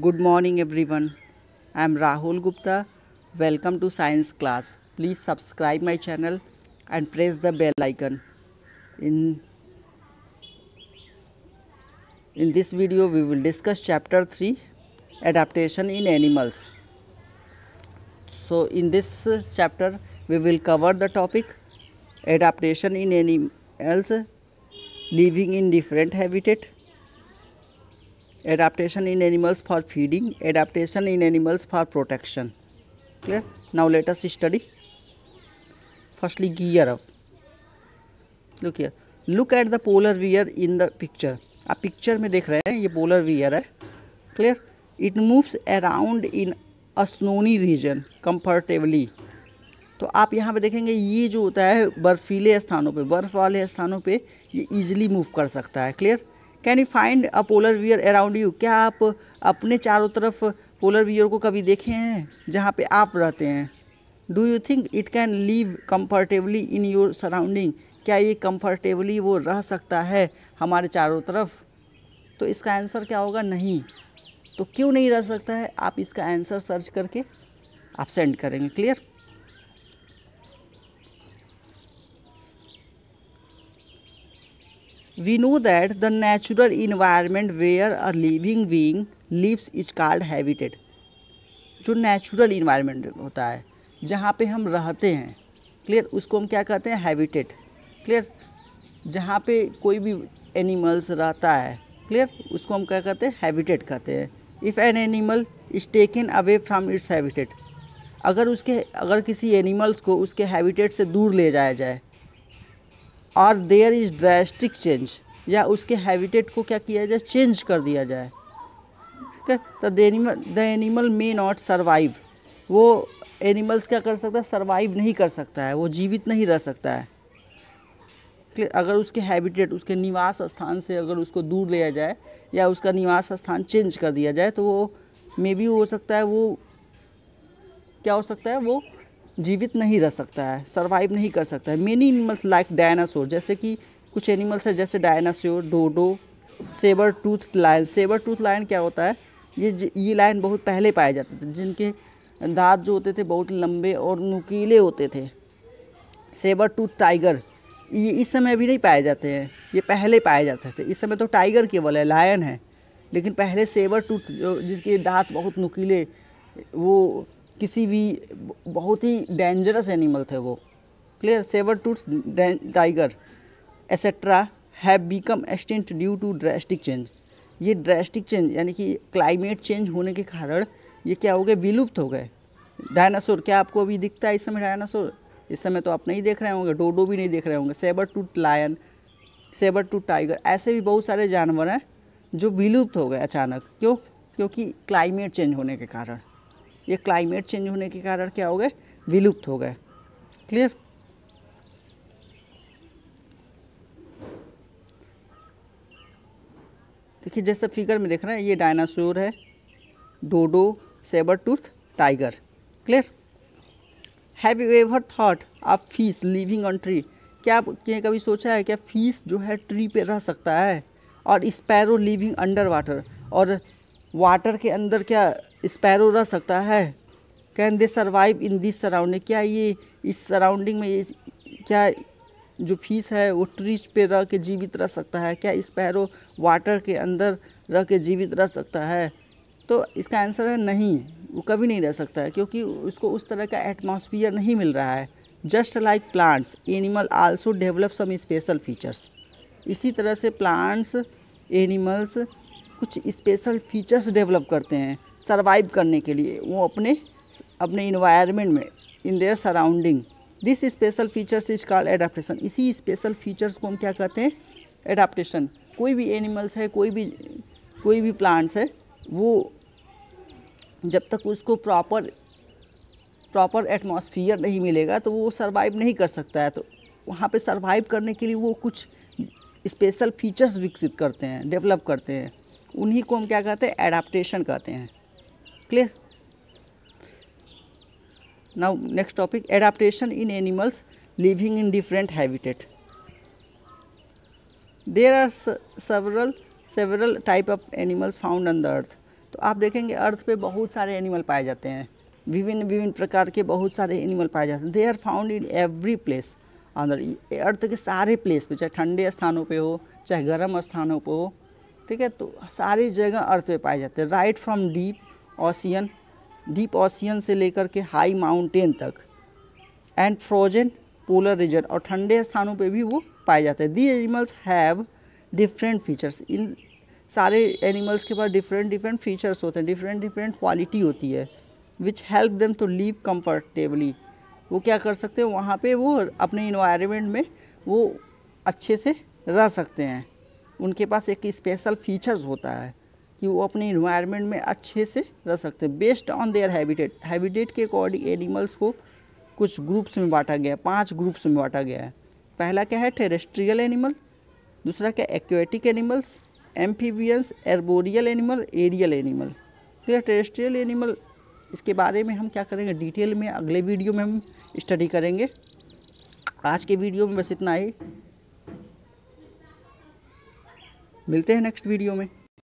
Good morning everyone. I am Rahul Gupta. Welcome to science class. Please subscribe my channel and press the bell icon. In, in this video we will discuss chapter 3 adaptation in animals. So in this uh, chapter we will cover the topic adaptation in animals living in different habitat adaptation in animals for feeding adaptation in animals for protection clear now let us study firstly gear up look here look at the polar bear in the picture आप picture में देख रहे हैं ये polar bear है clear it moves around in a snowy region comfortably तो आप यहाँ पे देखेंगे ये जो होता है बर्फीले स्थानों पे बर्फ़ वाले स्थानों पे ये इजीली मूव कर सकता है clear can you find a polar bear around you क्या आप अपने चारों तरफ पोलर वियर को कभी देखे हैं जहाँ पे आप रहते हैं do you think it can live comfortably in your surrounding क्या ये कम्फर्टेबली वो रह सकता है हमारे चारों तरफ तो इसका आंसर क्या होगा नहीं तो क्यों नहीं रह सकता है आप इसका आंसर सर्च करके आप सेंड करेंगे clear We know that the natural environment where a living being lives is called habitat. जो natural environment होता है जहाँ पे हम रहते हैं clear उसको हम क्या कहते हैं habitat clear जहाँ पे कोई भी animals रहता है clear उसको हम क्या कहते हैं habitat कहते हैं if an animal is taken away from its habitat अगर उसके अगर किसी animals को उसके habitat से दूर ले जाया जाए और देयर इज़ ड्रेस्टिक चेंज या उसके हैबिटेट को क्या किया जाए चेंज कर दिया जाए ठीक है तो the animal the animal may not survive वो एनिमल्स क्या कर सकता है सर्वाइव नहीं कर सकता है वो जीवित नहीं रह सकता है अगर उसके हैबिटेट उसके निवास स्थान से अगर उसको दूर लिया जाए या उसका निवास स्थान चेंज कर दिया जाए तो वो मे बी हो सकता है वो क्या हो सकता है वो जीवित नहीं रह सकता है सर्वाइव नहीं कर सकता है मेनी एनिमल्स लाइक डायनासोर जैसे कि कुछ एनिमल्स है जैसे dinosaur dodo sabre tooth lion sabre tooth lion क्या होता है ये ये लाइन बहुत पहले पाए जाते थे जिनके दांत जो होते थे बहुत लंबे और नुकीले होते थे सेबर टूथ टाइगर ये इस समय अभी नहीं पाए जाते हैं ये पहले पाए जाते थे इस समय तो टाइगर केवल है लायन है लेकिन पहले सेबर टूथ जिसके दांत बहुत नुकीले वो किसी भी बहुत ही डेंजरस एनिमल थे वो clear sabre tooth tiger etcetera have become extinct due to drastic change ये ड्रेस्टिक चेंज यानी कि क्लाइमेट चेंज होने के कारण ये क्या हो गए विलुप्त हो गए डायनासोर क्या आपको अभी दिखता है इस समय डायनासोर इस समय तो आप नहीं देख रहे होंगे डोडो भी नहीं देख रहे होंगे sabre tooth lion sabre tooth tiger ऐसे भी बहुत सारे जानवर हैं जो विलुप्त हो गए अचानक क्यों क्योंकि क्लाइमेट चेंज होने के कारण ये क्लाइमेट चेंज होने के कारण क्या हो गए विलुप्त हो गए क्लियर देखिए जैसे फिगर में देख रहे हैं ये डायनासोर है dodo sabre tooth tiger clear have you ever thought of fish living on tree क्या आपने कभी सोचा है क्या फीस जो है ट्री पे रह सकता है और स्पैरो लिविंग अंडर वाटर और वाटर के अंदर क्या स्पैरो रह सकता है can they survive in this surrounding क्या ये इस सराउंडिंग में इस, क्या जो फीस है वो ट्रीज पे रह के जीवित रह सकता है क्या स्पैरो वाटर के अंदर रह के जीवित रह सकता है तो इसका आंसर है नहीं वो कभी नहीं रह सकता है क्योंकि उसको उस तरह का एटमॉस्फियर नहीं मिल रहा है just like plants animal also develop some special features इसी तरह से प्लांट्स एनिमल्स कुछ स्पेशल फीचर्स डेवलप करते हैं सर्वाइव करने के लिए वो अपने अपने इन्वायरमेंट में in their surrounding this special features is called adaptation इसी स्पेशल फीचर्स को हम क्या कहते हैं एडाप्टेशन कोई भी एनिमल्स है कोई भी कोई भी प्लांट्स है वो जब तक उसको प्रॉपर प्रॉपर एटमॉस्फियर नहीं मिलेगा तो वो सर्वाइव नहीं कर सकता है तो वहाँ पे सर्वाइव करने के लिए वो कुछ स्पेशल फीचर्स विकसित करते हैं डेवलप करते हैं उन्हीं को हम क्या कहते हैं एडाप्टेशन कहते हैं clear now next topic adaptation in animals living in different habitat there are several several type of animals found on the earth तो आप देखेंगे अर्थ पे बहुत सारे एनिमल पाए जाते हैं विभिन्न विभिन्न प्रकार के बहुत सारे एनिमल पाए जाते हैं they are found in every place अंदर अर्थ के सारे प्लेस पे चाहे ठंडे स्थानों पे हो चाहे गर्म स्थानों पे हो ठीक है तो सारी जगह अर्थ पे पाए जाते हैं right from deep ocean deep ocean से लेकर के हाई माउंटेन तक एंड फ्रोजन पोलर रिजन और ठंडे स्थानों पे भी वो पाए जाते हैं the animals have different features इन सारे एनिमल्स के पास डिफरेंट डिफरेंट फीचर्स होते हैं डिफरेंट डिफरेंट क्वालिटी होती है which help them to live comfortably वो क्या कर सकते हैं वहाँ पे वो अपने इन्वायरमेंट में वो अच्छे से रह सकते हैं उनके पास एक स्पेशल फीचर्स होता है कि वो अपने इन्वायरमेंट में अच्छे से रह सकते हैं based on their habitat habitat के अकॉर्डिंग एनिमल्स को कुछ ग्रुप्स में बांटा गया है पाँच ग्रुप्स में बांटा गया है पहला क्या है टेरेस्ट्रियल एनिमल दूसरा क्या aquatic animals amphibians arboreal animal aerial animal फिर टेरेस्ट्रियल एनिमल इसके बारे में हम क्या करेंगे डिटेल में अगले वीडियो में हम स्टडी करेंगे आज के वीडियो में बस इतना ही मिलते हैं नेक्स्ट वीडियो में